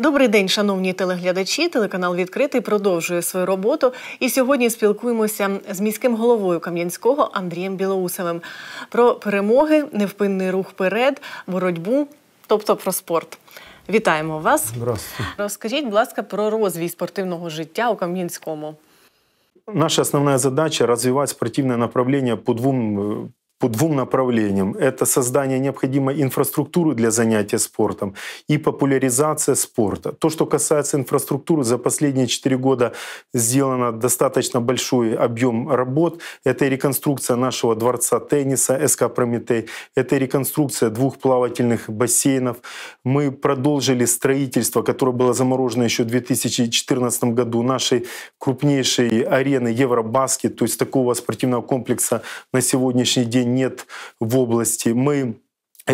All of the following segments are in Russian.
Добрий день, шановні телеглядачі. Телеканал відкритий продовжує свою роботу. І сьогодні спілкуємося з міським головою Кам'янського Андрієм Білоусовим про перемоги, невпинний рух вперед, боротьбу, тобто про спорт. Вітаємо вас. Здравствуйте. Розкажіть, будь ласка, про розвій спортивного життя у Кам'янському. Наша основна задача розвивати спортивне направлення по двом. Е, по двум направлениям. Это создание необходимой инфраструктуры для занятия спортом и популяризация спорта. То, что касается инфраструктуры, за последние четыре года сделано достаточно большой объем работ. Это реконструкция нашего дворца тенниса СК «Прометей», это реконструкция двух плавательных бассейнов. Мы продолжили строительство, которое было заморожено еще в 2014 году, нашей крупнейшей арены Евробаскет, то есть такого спортивного комплекса на сегодняшний день нет в области. Мы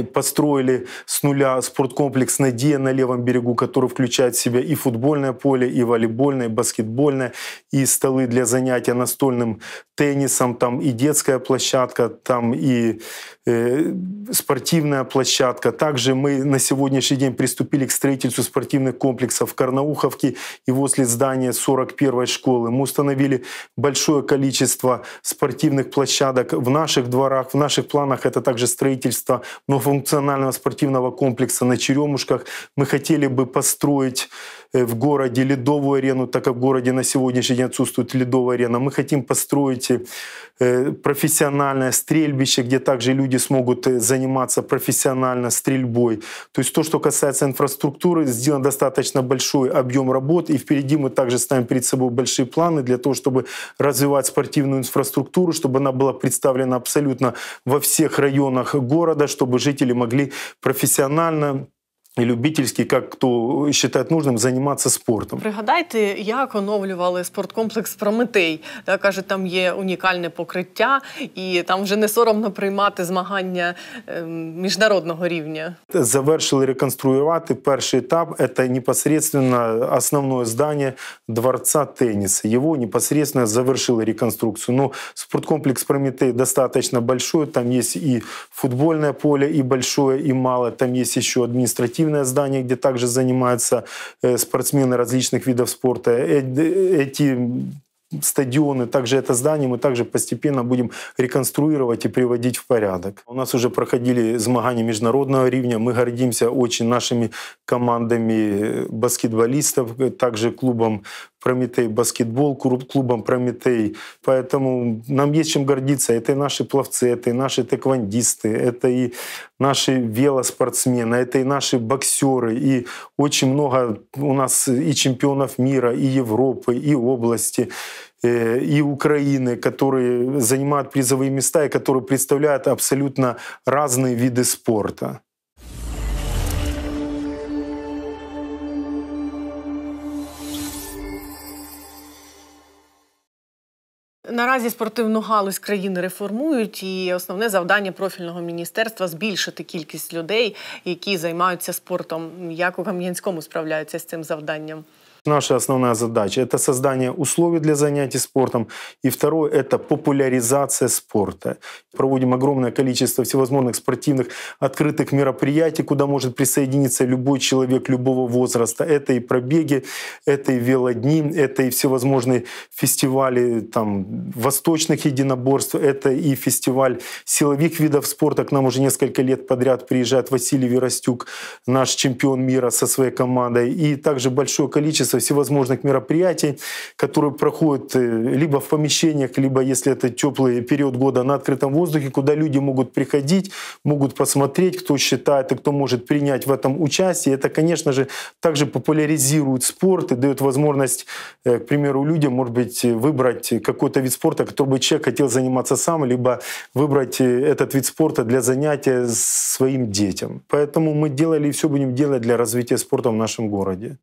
построили с нуля спорткомплекс «Надея» на левом берегу, который включает в себя и футбольное поле, и волейбольное, и баскетбольное, и столы для занятия настольным теннисом, там и детская площадка, там и э, спортивная площадка. Также мы на сегодняшний день приступили к строительству спортивных комплексов в Карнауховке и возле здания 41-й школы. Мы установили большое количество спортивных площадок в наших дворах. В наших планах это также строительство но многофункционального спортивного комплекса на Черемушках. Мы хотели бы построить э, в городе ледовую арену, так как в городе на сегодняшний день отсутствует ледовая арена. Мы хотим построить э, Э, профессиональное стрельбище, где также люди смогут э, заниматься профессионально стрельбой. То есть то, что касается инфраструктуры, сделан достаточно большой объем работ, и впереди мы также ставим перед собой большие планы для того, чтобы развивать спортивную инфраструктуру, чтобы она была представлена абсолютно во всех районах города, чтобы жители могли профессионально і любительський, як хто вважає нужним, займатися спортом. Пригадайте, як оновлювали спорткомплекс Прометей. Та, кажуть, там є унікальне покриття, і там вже не соромно приймати змагання ем, міжнародного рівня. Завершили реконструювати перший етап. Це непосредственно основне здання дворца тенісу. Його непосредственно завершили реконструкцію. Ну, спорткомплекс Прометей достатньо великий, Там є і футбольне поле, і большое, і мале. Там є ще адміністративне спортивное здание, где также занимаются э, спортсмены различных видов спорта. Э, э, эти стадионы, также это здание мы также постепенно будем реконструировать и приводить в порядок. У нас уже проходили змагания международного уровня. Мы гордимся очень нашими командами баскетболистов, также клубом Прометей, баскетбол клубом Прометей. Поэтому нам есть чем гордиться. Это и наши пловцы, это и наши тэквондисты, это и наши велоспортсмены, это и наши боксеры. И очень много у нас и чемпионов мира, и Европы, и области э, и Украины, которые занимают призовые места и которые представляют абсолютно разные виды спорта. Наразі спортивну галузь країни реформують, і основне завдання профільного міністерства збільшити кількість людей, які займаються спортом. Як у Кам'янському справляються з цим завданням? Наша основная задача — это создание условий для занятий спортом. И второе — это популяризация спорта. Проводим огромное количество всевозможных спортивных открытых мероприятий, куда может присоединиться любой человек любого возраста. Это и пробеги, это и велодни, это и всевозможные фестивали там, восточных единоборств, это и фестиваль силовых видов спорта. К нам уже несколько лет подряд приезжает Василий Веростюк, наш чемпион мира со своей командой. И также большое количество количество всевозможных мероприятий, которые проходят э, либо в помещениях, либо, если это теплый период года, на открытом воздухе, куда люди могут приходить, могут посмотреть, кто считает и кто может принять в этом участие. Это, конечно же, также популяризирует спорт и дает возможность, э, к примеру, людям, может быть, выбрать какой-то вид спорта, который бы человек хотел заниматься сам, либо выбрать э, этот вид спорта для занятия своим детям. Поэтому мы делали и все будем делать для развития спорта в нашем городе.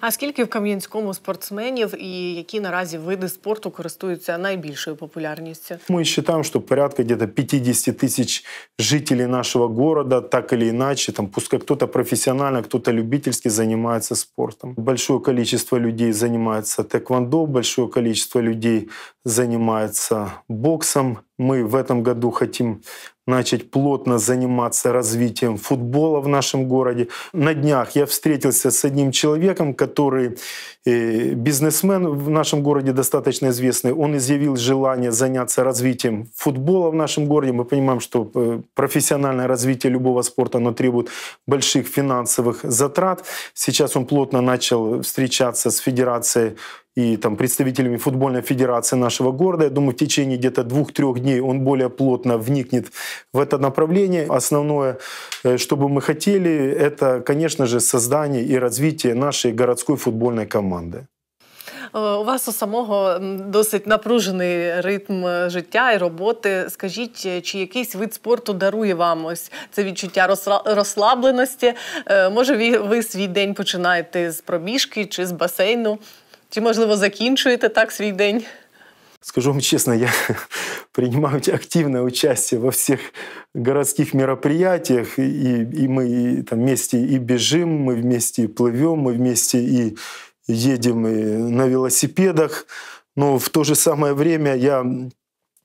А скільки в Кам'янському спортсменів і які наразі види спорту користуються найбільшою популярністю? Мы считаем, что порядка где-то 50 тысяч жителей нашего города, так или иначе, там, пускай кто-то профессионально, кто-то любительски занимается спортом. Большое количество людей занимается тэквондо, большое количество людей занимается боксом, мы в этом году хотим начать плотно заниматься развитием футбола в нашем городе. На днях я встретился с одним человеком, который э, бизнесмен в нашем городе достаточно известный. Он изъявил желание заняться развитием футбола в нашем городе. Мы понимаем, что э, профессиональное развитие любого спорта оно требует больших финансовых затрат. Сейчас он плотно начал встречаться с Федерацией и там, представителями футбольной федерации нашего города. Я думаю, в течение где-то двух-трех дней он более плотно вникнет в это направление. Основное, э, что бы мы хотели, это, конечно же, создание и развитие нашей городской футбольной команды. У вас у самого досить напружений ритм життя і роботи. Скажіть, чи якийсь вид спорту дарує вам ось це відчуття розслабленості? Може, ви свій день починаєте з пробіжки чи з басейну? Чи, можливо, закінчуєте так свій день? Скажу вам честно, я принимаю активное участие во всех городских мероприятиях, и, и мы и, там, вместе и бежим, мы вместе и плывем, мы вместе и едем и на велосипедах. Но в то же самое время я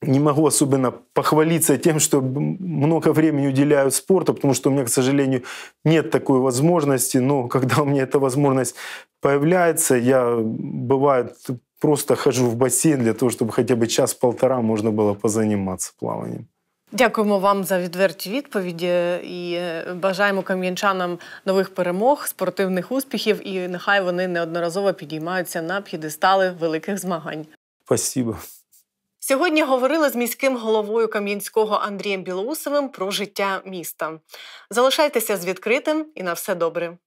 не могу особенно похвалиться тем, что много времени уделяю спорту, потому что у меня, к сожалению, нет такой возможности. Но когда у меня эта возможность появляется, я бывает просто хожу в бассейн для того, чтобы хотя бы час-полтора можно было позаниматься плаванием. Дякуємо вам за відверті відповіді і бажаємо кам'янчанам нових перемог, спортивних успіхів. І нехай вони неодноразово підіймаються на п'єдестали великих змагань. Спасибо. Сьогодні говорили з міським головою Кам'янського Андрієм Білоусовим про життя міста. Залишайтеся з відкритим і на все добре.